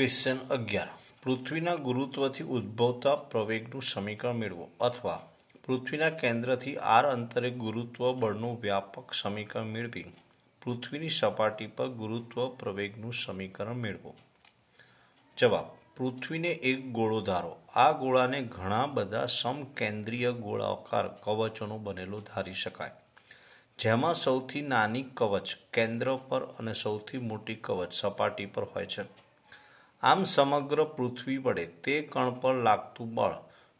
Question અગિયાર પૃથ્વીના ગુરુત્વથી ઉદ્ભવતા પ્રવેગનું સમીકરણ મેળવો અથવા પૃથ્વીના કેન્દ્રથી આર અંતરે ગુરુત્વ બળનું વ્યાપક સમીકરણ મેળવી પૃથ્વીની સપાટી પર ગુરુત્વ પ્રવેગનું સમીકરણ મેળવો જવાબ પૃથ્વીને એક ગોળો ધારો આ ગોળાને ઘણા બધા સમકેન્દ્રીય ગોળાકાર કવચોનો બનેલો ધારી શકાય જેમાં સૌથી નાની કવચ કેન્દ્ર પર અને સૌથી મોટી કવચ સપાટી પર હોય છે આમ સમગ્ર પૃથ્વી વડે તે કણ પર લાગતું બળ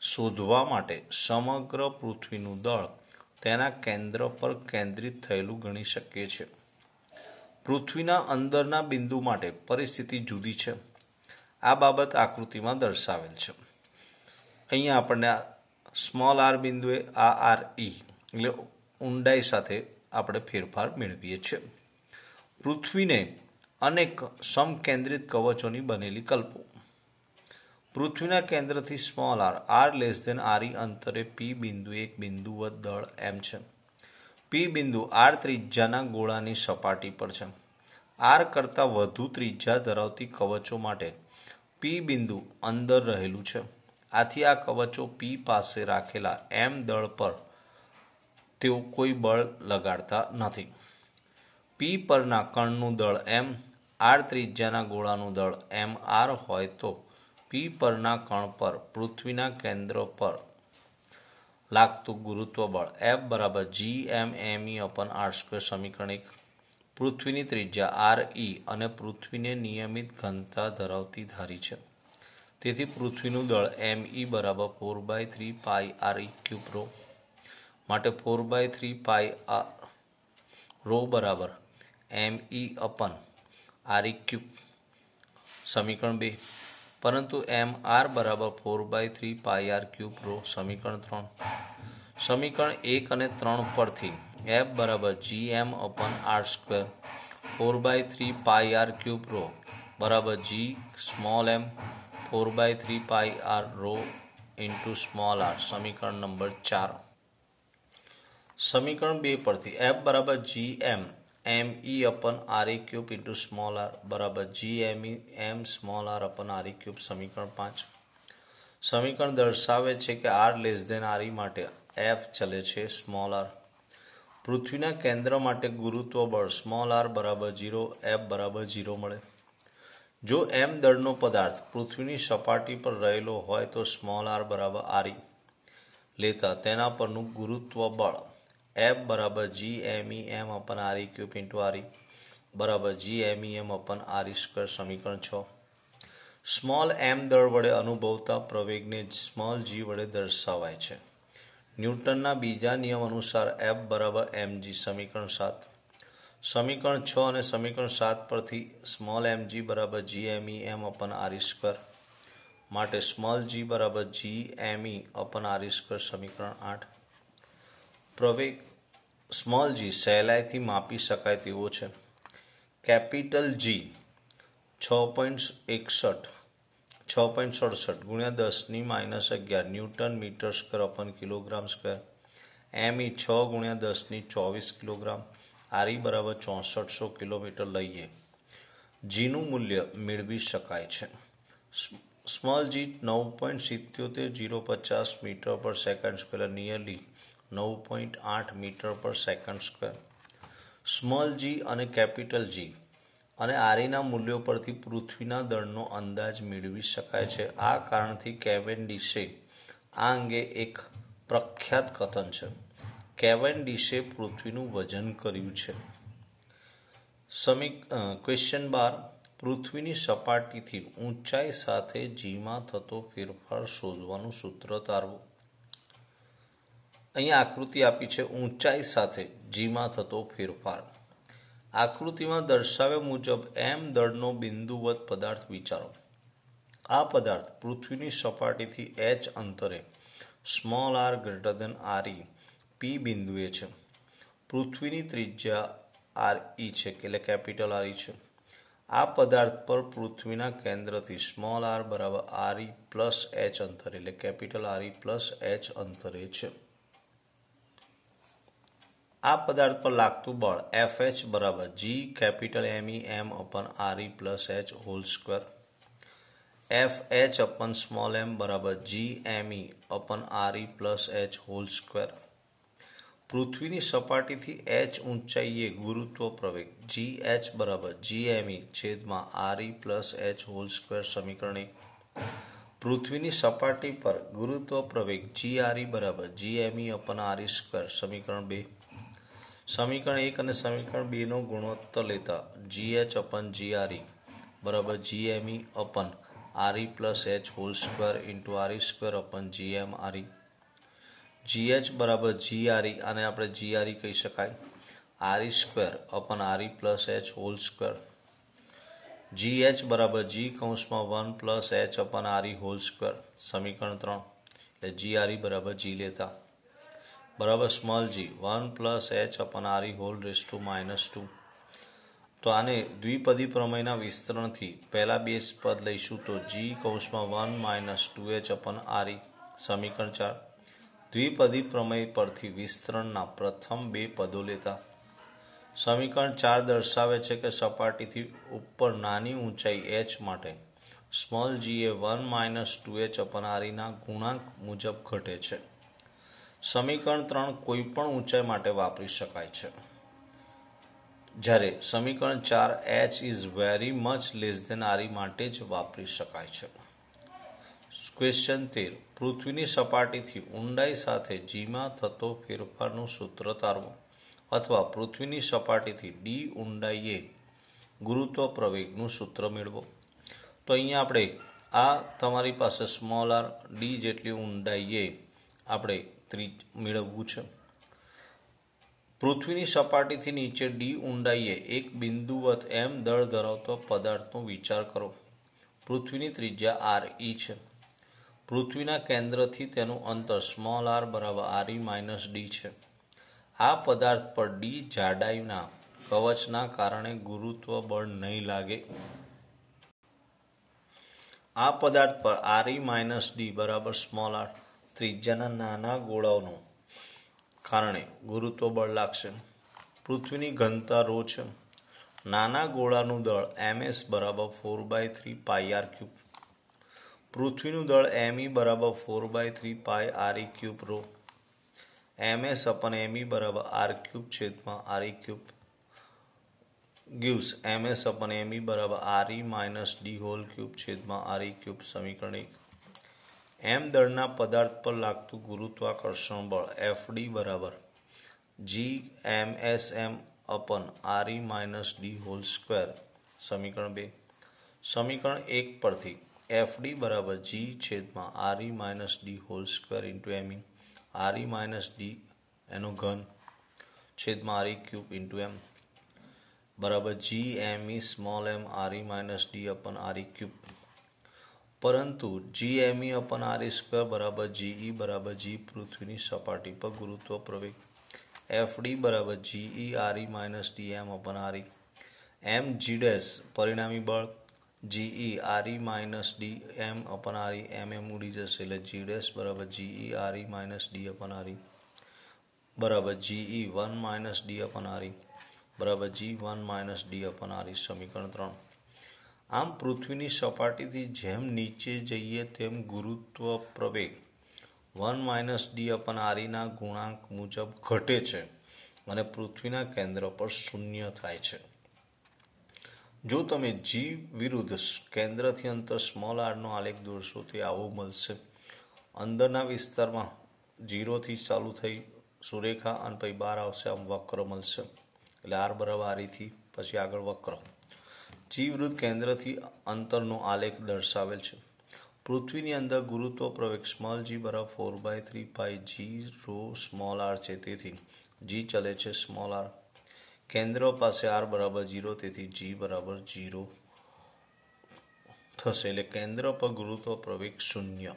શોધવા માટે સમગ્ર પૃથ્વીનું દળ તેના કેન્દ્ર પર કેન્દ્રિત થયેલું ગણી શકીએ છીએ પૃથ્વીના અંદરના બિંદુ માટે પરિસ્થિતિ જુદી છે આ બાબત આકૃતિમાં દર્શાવેલ છે અહીંયા આપણને સ્મોલ આર બિંદુએ આ આર ઈ e એટલે ઊંડાઈ સાથે આપણે ફેરફાર મેળવીએ છીએ પૃથ્વીને અનેક સમકેન્દ્રિત કવચોની બનેલી કલ્પો પૃથ્વીના કેન્દ્રથી small R R less than R E અંતરે પી બિંદુ એક બિંદુવત દળ એમ છે પી બિંદુ આર ત્રિજ્યાના ગોળાની સપાટી પર છે આર કરતાં વધુ ત્રિજ્યા ધરાવતી કવચો માટે પી બિંદુ અંદર રહેલું છે આથી આ કવચો પી પાસે રાખેલા એમ દળ પર તેઓ કોઈ બળ લગાડતા નથી પી પરના કણનું દળ એમ આર ત્રિજ્યાના ગોળાનું દળ એમ આર હોય તો પી પરના કણ પર પૃથ્વીના કેન્દ્ર પર લાગતું ગુરુત્વ બળ એફ બરાબર G M M E upon R square સમીકરણ એક પૃથ્વીની ત્રિજ્યા આર ઈ અને પૃથ્વીને નિયમિત ઘનતા ધરાવતી ધારી છે તેથી પૃથ્વીનું દળ એમ ઈ બરાબર four by three pi R E cube rho માટે ફોર બાય થ્રી પાઈ આ રો બરાબર એમ ઈ અપન આર ક્યુબ સમીકરણ બે પરંતુ એમ આર બરાબર four by three pi R cube rho સમીકરણ ત્રણ સમીકરણ એક અને ત્રણ પરથી એફ બરાબર G M upon R square four by three pi R cube rho બરાબર G small M four by three pi R rho into small R સમીકરણ નંબર ચાર સમીકરણ બે પરથી એફ બરાબર G M M E upon R cube into small R બરાબર G M E એમ small R upon R cube સમીકરણ પાંચ સમીકરણ દર્શાવે છે કે આર લેસ દેન આર માટે એફ ચલે છે સ્મોલ આર પૃથ્વીના કેન્દ્ર માટે ગુરુત્વ બળ સ્મોલ આર બરાબર ઝીરો એફ બરાબર ઝીરો મળે જો એમ દળનો પદાર્થ પૃથ્વીની સપાટી પર રહેલો હોય તો સ્મોલ આર બરાબર આર e. લેતા તેના પરનું ગુરુત્વ બળ એફ બરાબર G M E M upon R E cube into R E બરાબર G M E M upon R E square સમીકરણ છ સ્મોલ એમ દળ વડે અનુભવતા પ્રવેગને સ્મોલ જી વડે દર્શાવાય છે ન્યૂટનના બીજા નિયમ અનુસાર એફ બરાબર એમ જી સમીકરણ સાત સમીકરણ છ અને સમીકરણ સાત પરથી સ્મોલ એમ જી બરાબર G M E M upon R E square માટે સ્મોલ જી બરાબર G M E upon R E square સમીકરણ આઠ પ્રવેગ સ્મોલ જી સહેલાઈથી માપી શકાય તેવો છે કેપિટલ જી છ પોઈન્ટ એકસઠ છ પોઈન્ટ સડસઠ ગુણ્યા દસની માઇનસ અગિયાર newton metre square upon kilogram square M E છ ગુણ્યા દસની ચોવીસ કિલોગ્રામ આરી બરાબર ચોસઠસો કિલોમીટર લઈએ જીનું મૂલ્ય મેળવી શકાય છે સ્મોલ જી નવ પોઈન્ટ સિત્યોતેર જીરો પચાસ metre per second square nearly નવ પોઈન્ટ આઠ metre per second square small G અને કેપિટલ જી અને આરીના મૂલ્યો પરથી પૃથ્વીના દળનો અંદાજ મેળવી શકાય છે આ કારણથી કેવેન કેવેન્ડિશે આ અંગે એક પ્રખ્યાત કથન છે કેવેન કેવેન્ડિશે પૃથ્વીનું વજન કર્યું છે સમી ક્વેશ્ચન બાર પૃથ્વીની સપાટીથી ઊંચાઈ સાથે જીમાં થતો ફેરફાર શોધવાનું સૂત્ર તારવું અહીંયા આકૃતિ આપી છે ઊંચાઈ સાથે જીમાં થતો ફેરફાર આકૃતિમાં દર્શાવ્યા મુજબ એમ દળનો બિંદુવત પદાર્થ વિચારો આ પદાર્થ પૃથ્વીની સપાટીથી એચ અંતરે small R greater than R E P બિંદુએ છે પૃથ્વીની ત્રિજ્યા આર ઈ e છે એટલે કેપિટલ આર ઈ e છે આ પદાર્થ પર પૃથ્વીના કેન્દ્રથી સ્મોલ આર બરાબર આર પ્લસ એચ અંતરે એટલે capital R E plus H અંતરે છે आ पदार्थ पर लगत बल एफ एच बराबर G capital M E M upon R E plus H whole square F H upon small M बराबर G M E upon R E plus H whole square पृथ्वी सपाटी थी एच ऊंचाई गुरुत्व प्रवेग जी एच बराबर G M E छेद R E plus H whole square समीकरण एक पृथ्वी सपाटी पर गुरुत्व प्रवेग जी आर ई बराबर G M E upon R E square समीकरण बे સમીકરણ એક અને સમીકરણ બેનો ગુણોત્તર લેતા જી એચ અપન જીઆરઈ બરાબર G M E upon R E plus H whole square into R E square upon G M R E H બરાબર જીઆરઈ e, અને આપણે જીઆરઈ e કહી શકાય R E square upon R E plus H whole square G H બરાબર G કૌંસમાં one plus H upon R E whole square સમીકરણ ત્રણ એટલે જીઆરઈ e બરાબર જી લેતા બરાબર small G one plus H upon R whole raise to minus two તો આને દ્વિપદી પ્રમેયના વિસ્તરણથી પહેલાં બે પદ લઈશું તો જી કૌંસમાં one minus two H upon R E સમીકરણ ચાર દ્વિપદી પ્રમેય પરથી વિસ્તરણના પ્રથમ બે પદો લેતા સમીકરણ ચાર દર્શાવે છે કે સપાટીથી ઉપર નાની ઊંચાઈ એચ માટે small G one minus two H અપનારીના ગુણાંક મુજબ ઘટે છે સમીકરણ ત્રણ કોઈપણ ઊંચાઈ માટે વાપરી શકાય છે જ્યારે સમીકરણ ચાર H is very much less than R E માટે જ વાપરી શકાય છે ક્વેશ્ચન તેર પૃથ્વીની સપાટીથી ઊંડાઈ સાથે જીમાં થતો ફેરફારનું સૂત્ર તારવો અથવા પૃથ્વીની સપાટીથી ડી ઊંડાઈએ ગુરુત્વ પ્રવેગનું સૂત્ર મેળવો તો અહીંયા આપણે આ તમારી પાસે સ્મોલ આર ડી જેટલી ઊંડાઈએ આપણે ત્રીજ મેળવવું છે પૃથ્વીની સપાટીથી નીચે ડી ઊંડાઈએ એક બિંદુવત એમ દળ ધરાવતો પદાર્થનો વિચાર કરો પૃથ્વીની ત્રિજ્યા આર ઈ e છે પૃથ્વીના કેન્દ્રથી તેનું અંતર સ્મોલ આર બરાબર આર ઈ માઇનસ ડી છે આ પદાર્થ પર ડી જાડાઈના કવચના કારણે ગુરુત્વ બળ નહીં લાગે આ પદાર્થ પર આર ઈ માઇનસ ડી બરાબર સ્મોલ આર ત્રિજ્યાના નાના ગોળાઓનું કારણે ગુરુત્વ બળ લાગશે પૃથ્વીની ઘનતા રો છે નાના ગોળાનું દળ એમએસ બરાબર four by three pi R cube પૃથ્વીનું દળ એમ ઈ બરાબર four by three pi R E cube rho MS upon M બરાબર આર ક્યુબ છેદમાં R E cube gives M upon M બરાબર R E minus D whole cube છેદમાં R E cube સમીકરણ એક એમ દળના પદાર્થ પર લાગતું ગુરુત્વાકર્ષણ બળ એફડી બરાબર G M S M upon R E minus D whole square સમીકરણ બે સમીકરણ એક પરથી એફડી બરાબર જી છેદમાં R E minus D whole square into M E R E minus D એનો ઘન છેદમાં R E cube into M બરાબર G M E small M R E minus D upon R E cube પરંતુ G M E upon R square બરાબર G ઈ e બરાબર જી પૃથ્વીની સપાટી પર ગુરુત્વ પ્રવેગ એફ ડી બરાબર G E R E minus D M upon R E M G dash પરિણામી બળ G E R E minus D M upon R E M M ઉડી જશે એટલે જી ડેશ બરાબર G E R E minus D upon R E બરાબર G E one minus D upon R E બરાબર G one minus D upon R E સમીકરણ ત્રણ આમ પૃથ્વીની સપાટીથી જેમ નીચે જઈએ તેમ ગુરુત્વ પ્રવેગ વન માઇનસ ડી અપન આરીના ગુણાંક મુજબ ઘટે છે અને પૃથ્વીના કેન્દ્ર પર શૂન્ય થાય છે જો તમે જી વિરુદ્ધ કેન્દ્રથી અંતર સ્મોલ આરનો આલેખ દોરશો તે આવો મળશે અંદરના વિસ્તારમાં જીરોથી ચાલુ થઈ સુરેખા અને પછી બહાર આવશે આમ વક્ર મળશે એટલે આર બરાબર આરીથી પછી આગળ વક્ર જીવવૃત કેન્દ્રથી અંતરનો આલેખ દર્શાવેલ છે પૃથ્વીની અંદર ગુરુત્વ પ્રવેગ સ્મોલ જી બરાબર four by three pi G rho small R છે તેથી જી ચલે છે સ્મોલ આર કેન્દ્ર પાસે આર બરાબર જીરો તેથી જી બરાબર જીરો થશે એટલે કેન્દ્ર પર ગુરુત્વ પ્રવેગ શૂન્ય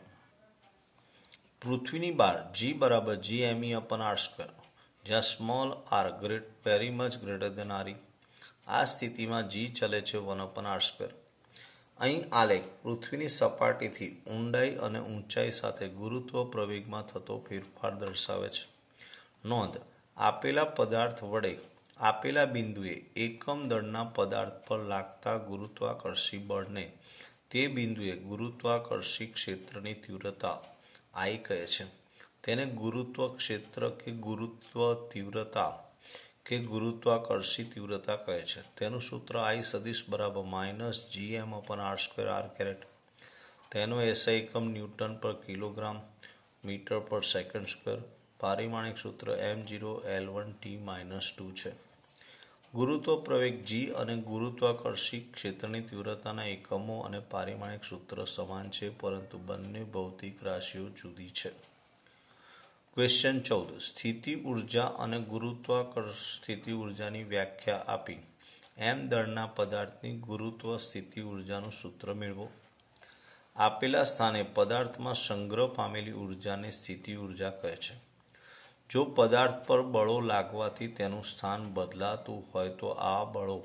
પૃથ્વીની બહાર જી બરાબર G M E upon R square જ્યાં small R great very much greater than R આ સ્થિતિમાં જી ચલે છે વન અપન આર સ્ક્વેર અહીં આલેખ પૃથ્વીની સપાટીથી ઊંડાઈ અને ઊંચાઈ સાથે ગુરુત્વ પ્રવેગમાં થતો ફેરફાર દર્શાવે છે નોંધ આપેલા પદાર્થ વડે આપેલા બિંદુએ એકમ દળના પદાર્થ પર લાગતા ગુરુત્વાકર્ષી બળને તે બિંદુએ ગુરુત્વાકર્ષી ક્ષેત્રની તીવ્રતા આઈ કહે છે તેને ગુરુત્વ ક્ષેત્ર કે ગુરુત્વ તીવ્રતા કે ગુરુત્વાકર્ષી તીવ્રતા કહે છે તેનું સૂત્ર આઈ સદીશ બરાબર minus G M upon R square R caret તેનો એસઆઈ એકમ newton per kilogram metre per second square પારિમાણિક સૂત્ર M zero L one T minus two છે ગુરુત્વ પ્રવેગ જી અને ગુરુત્વાકર્ષી ક્ષેત્રની તીવ્રતાના એકમો અને પારિમાણિક સૂત્ર સમાન છે પરંતુ બંને ભૌતિક રાશિઓ જુદી છે ક્વેશ્ચન ચૌદ સ્થિતિ ઉર્જા અને ગુરુત્વાકર્ષ સ્થિતિ ઉર્જાની વ્યાખ્યા આપી એમ દળના પદાર્થની ગુરુત્વ સ્થિતિ ઉર્જાનું સૂત્ર મેળવો આપેલા સ્થાને પદાર્થમાં સંગ્રહ પામેલી ઉર્જાને સ્થિતિ ઉર્જા કહે છે જો પદાર્થ પર બળો લાગવાથી તેનું સ્થાન બદલાતું હોય તો આ બળો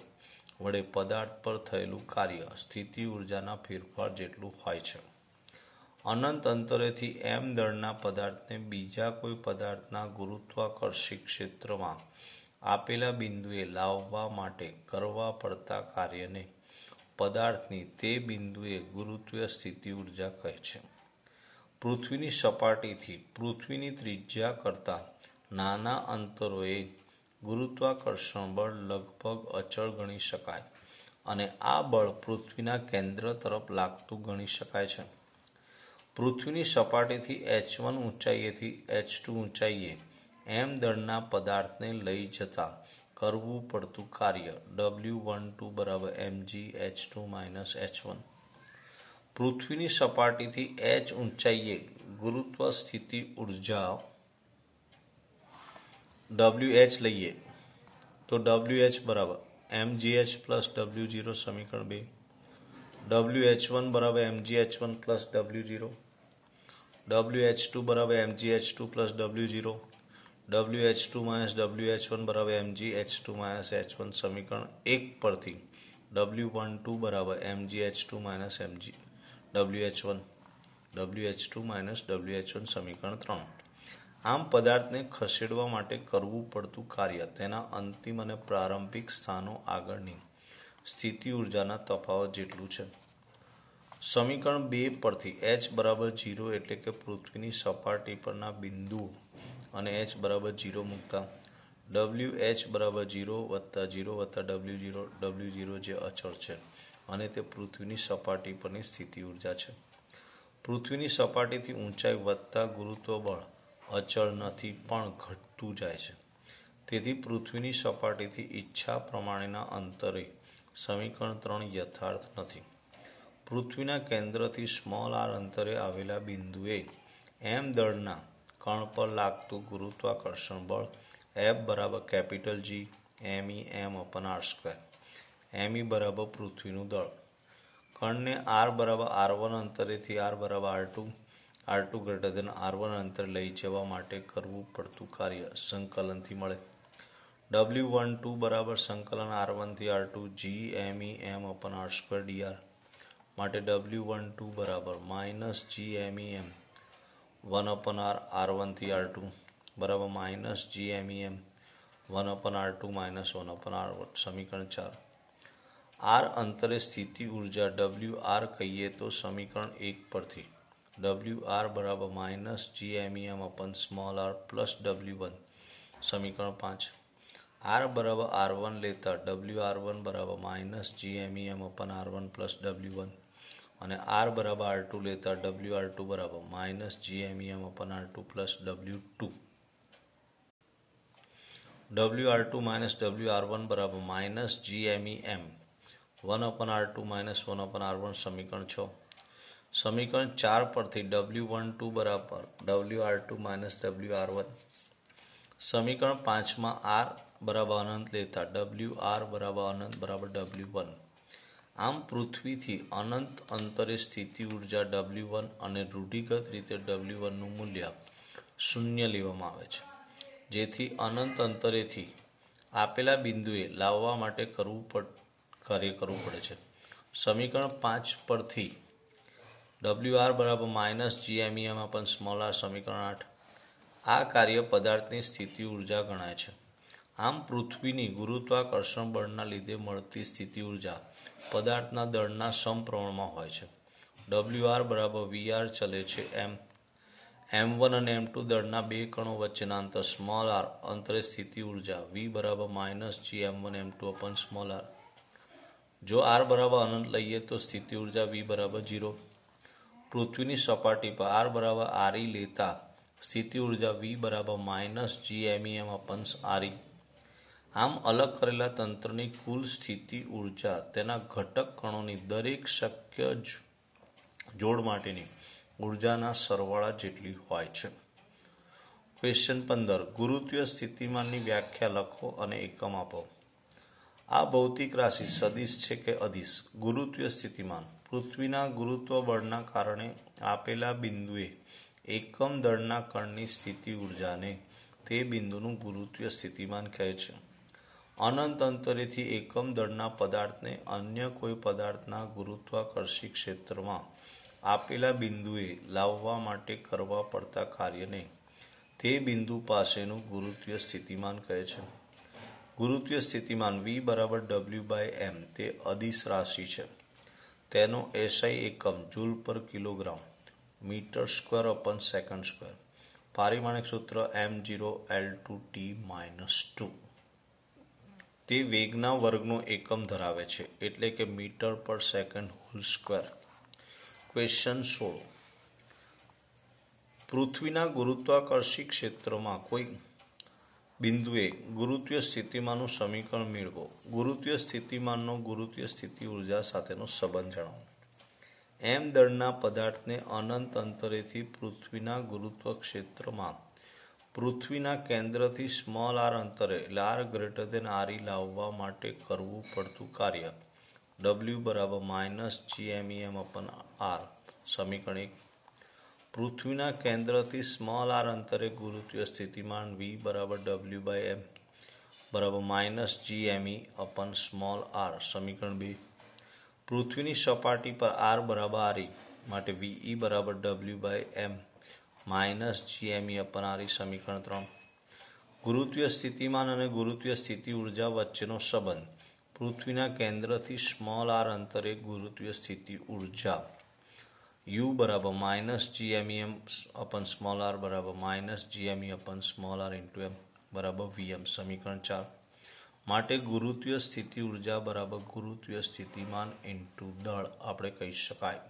વડે પદાર્થ પર થયેલું કાર્ય સ્થિતિ ઉર્જાના ફેરફાર જેટલું હોય છે અનંત અંતરેથી એમ દળના પદાર્થને બીજા કોઈ પદાર્થના ગુરુત્વાકર્ષી ક્ષેત્રમાં આપેલા બિંદુએ લાવવા માટે કરવા પડતા કાર્યને પદાર્થની તે બિંદુએ ગુરુત્વીય સ્થિતિ ઉર્જા કહે છે પૃથ્વીની સપાટીથી પૃથ્વીની ત્રિજ્યા કરતાં નાના અંતરોએ ગુરુત્વાકર્ષણ બળ લગભગ અચળ ગણી શકાય અને આ બળ પૃથ્વીના કેન્દ્ર તરફ લાગતું ગણી શકાય છે પૃથ્વીની સપાટીથી એચ વન ઊંચાઈએથી એચ ટુ ઊંચાઈએ એમ દળના પદાર્થને લઈ જતા કરવું પડતું કાર્ય ડબલ્યુ વન ટુ બરાબર MG H two minus H one પૃથ્વીની સપાટીથી એચ ઊંચાઈએ ગુરુત્વ સ્થિતિ ઉર્જા ડબલ્યુ એચ લઈએ તો ડબલ્યુ એચ બરાબર MG H plus W zero સમીકરણ બે ડબલ્યુ એચ વન બરાબર MG H one plus W zero W H two બરાબર MG H two plus W zero W H two minus W H one બરાબર MG H two minus H one સમીકરણ એક પરથી W one two બરાબર MG H two minus MG W H one W H two minus W H one સમીકરણ ત્રણ આમ પદાર્થને ખસેડવા માટે કરવું પડતું કાર્ય તેના અંતિમ અને પ્રારંભિક સ્થાનો આગળની સ્થિતિ ઉર્જાના તફાવત જેટલું છે સમીકરણ બે પરથી એચ બરાબર જીરો એટલે કે પૃથ્વીની સપાટી પરના બિંદુઓ અને એચ બરાબર જીરો મૂકતા ડબલ્યુ એચ બરાબર જીરો વત્તા જીરો વત્તા ડબલ્યુ ઝીરો ડબલ્યુ ઝીરો જે અચળ છે અને તે પૃથ્વીની સપાટી પરની સ્થિતિ ઉર્જા છે પૃથ્વીની સપાટીથી ઊંચાઈ વધતા ગુરુત્વબળ અચળ નથી પણ ઘટતું જાય છે તેથી પૃથ્વીની સપાટીથી ઈચ્છા પ્રમાણેના અંતરે સમીકરણ ત્રણ યથાર્થ નથી પૃથ્વીના કેન્દ્રથી સ્મોલ આર અંતરે આવેલા બિંદુએ એમ દળના કણ પર લાગતું ગુરુત્વાકર્ષણ બળ એફ બરાબર capital G M E M upon R square M E બરાબર પૃથ્વીનું દળ કણને આર બરાબર આર વન અંતરેથી આર બરાબર R two R two greater than R one અંતર લઈ જવા માટે કરવું પડતું કાર્ય સંકલનથી મળે ડબલ્યુ વન ટુ બરાબર સંકલન આર વનથી R two G M E M upon R square DR માટે ડબલ્યુ વન ટુ બરાબર minus G M E M one upon R R વનથી આર ટુ બરાબર minus G M E M one upon R two minus one upon R સમીકરણ ચાર R અંતરે સ્થિતિ ઉર્જા W R કહીએ તો સમીકરણ એક પરથી ડબલ્યુ આર બરાબર minus G M E M upon small R plus W one સમીકરણ પાંચ આર બરાબર આર વન લેતા ડબલ્યુ આર વન બરાબર minus G M E M upon R one plus W one અને આર બરાબર R two લેતા W R two બરાબર minus GMEM upon R two plus W two W R two minus W R one બરાબર minus GMEM one upon R two minus one upon R one સમીકરણ છ સમીકરણ ચાર પરથી W one two બરાબર W R two minus W R one સમીકરણ પાંચમાં R બરાબર અનંત લેતા ડબલ્યુ આર બરાબર અનંત બરાબર ડબલ્યુ વન આમ પૃથ્વીથી અનંત અંતરે સ્થિતિ ઉર્જા ડબલ્યુ વન અને રૂઢિગત રીતે ડબલ્યુ વનનું મૂલ્ય શૂન્ય લેવામાં આવે છે જેથી અનંત અંતરેથી આપેલા બિંદુએ લાવવા માટે કરવું પડ કાર્ય કરવું પડે છે સમીકરણ પાંચ પરથી ડબલ્યુ આર બરાબર માઇનસ જીએમઈએમાં પણ સ્મોલ આર સમીકરણ આઠ આ કાર્ય પદાર્થની સ્થિતિ ઉર્જા ગણાય છે આમ પૃથ્વીની ગુરુત્વાકર્ષણ બળના લીધે મળતી સ્થિતિ ઉર્જા પદાર્થના દળના સમપ્રમાણમાં હોય છે ડબલ્યુ આર બરાબર વી આર ચલે છે એમ એમ વન અને એમ ટુ દળના બે કણો વચ્ચેના અંતર સ્મોલ આર અંતરે સ્થિતિ ઉર્જા વી બરાબર minus G M one M two upon small R જો આર બરાબર અનંત લઈએ તો સ્થિતિ ઉર્જા વી બરાબર જીરો પૃથ્વીની સપાટી પર આર બરાબર આરી e લેતા સ્થિતિ ઉર્જા વી બરાબર માઇનસ જી એમ અપન આરી આમ અલગ કરેલા તંત્રની કુલ સ્થિતિ ઉર્જા તેના ઘટક કણોની દરેક શક્ય જોડ માટેની ઊર્જાના સરવાળા જેટલી હોય છે ક્વેશ્ચન પંદર ગુરુત્વીય સ્થિતિમાનની વ્યાખ્યા લખો અને એકમ આપો આ ભૌતિક રાશિ સદીશ છે કે અધિશ ગુરુત્વીય સ્થિતિમાન પૃથ્વીના ગુરુત્વ બળના કારણે આપેલા બિંદુએ એકમ દળના કણની સ્થિતિ ઉર્જાને તે બિંદુનું ગુરુત્વ સ્થિતિમાન કહે છે અનંત અંતરેથી એકમ દળના પદાર્થને અન્ય કોઈ પદાર્થના ગુરુત્વાકર્ષી ક્ષેત્રમાં આપેલા બિંદુએ લાવવા માટે કરવા પડતા કાર્યને તે બિંદુ પાસેનું ગુરુત્વીય સ્થિતિમાન કહે છે ગુરુત્વીય સ્થિતિમાન વી બરાબર ડબલ્યુ બાય એમ તે અદિશ રાશિ છે તેનો એસઆઈ એકમ joule per kilogram metre square upon second square પારિમાણિક સૂત્ર M zero L two T minus two તે વેગના વર્ગનો એકમ ધરાવે છે એટલે કે metre per second whole square question સોળ પૃથ્વીના ગુરુત્વાકર્ષી ક્ષેત્રમાં કોઈ બિંદુએ ગુરુત્વીય સ્થિતિમાનનું સમીકરણ મેળવો ગુરુત્વીય સ્થિતિમાનનો ગુરુત્વીય સ્થિતિ ઉર્જા સાથેનો સંબંધ જણાવો એમ દળના પદાર્થને અનંત અંતરેથી પૃથ્વીના ગુરુત્વ ક્ષેત્રમાં પૃથ્વીના કેન્દ્રથી સ્મોલ આર અંતરે લાર ગ્રેટર દેન આરી લાવવા માટે કરવું પડતું કાર્ય ડબલ્યુ બરાબર માઇનસ જીએમઈએમ અપન આર સમીકરણ એક પૃથ્વીના કેન્દ્રથી સ્મોલ આર અંતરે ગુરુત્વીય સ્થિતિમાન વી બરાબર ડબલ્યુ બાય એમ બરાબર minus GME upon small R સમીકરણ બી પૃથ્વીની સપાટી પર આર બરાબર આરી e, માટે વીઈ e બરાબર W by M minus GME upon R સમીકરણ ત્રણ ગુરુત્વીય સ્થિતિમાન અને ગુરુત્વીય સ્થિતિ ઉર્જા વચ્ચેનો સંબંધ પૃથ્વીના કેન્દ્રથી સ્મોલ આર અંતરે ગુરુત્વીય સ્થિતિ ઉર્જા યુ બરાબર minus GME M upon small R બરાબર minus GME upon small R into M બરાબર વીએમ સમીકરણ ચાર માટે ગુરુત્વીય સ્થિતિ ઉર્જા બરાબર ગુરુત્વીય સ્થિતિમાન ઇન્ટુ દળ આપણે કહી શકાય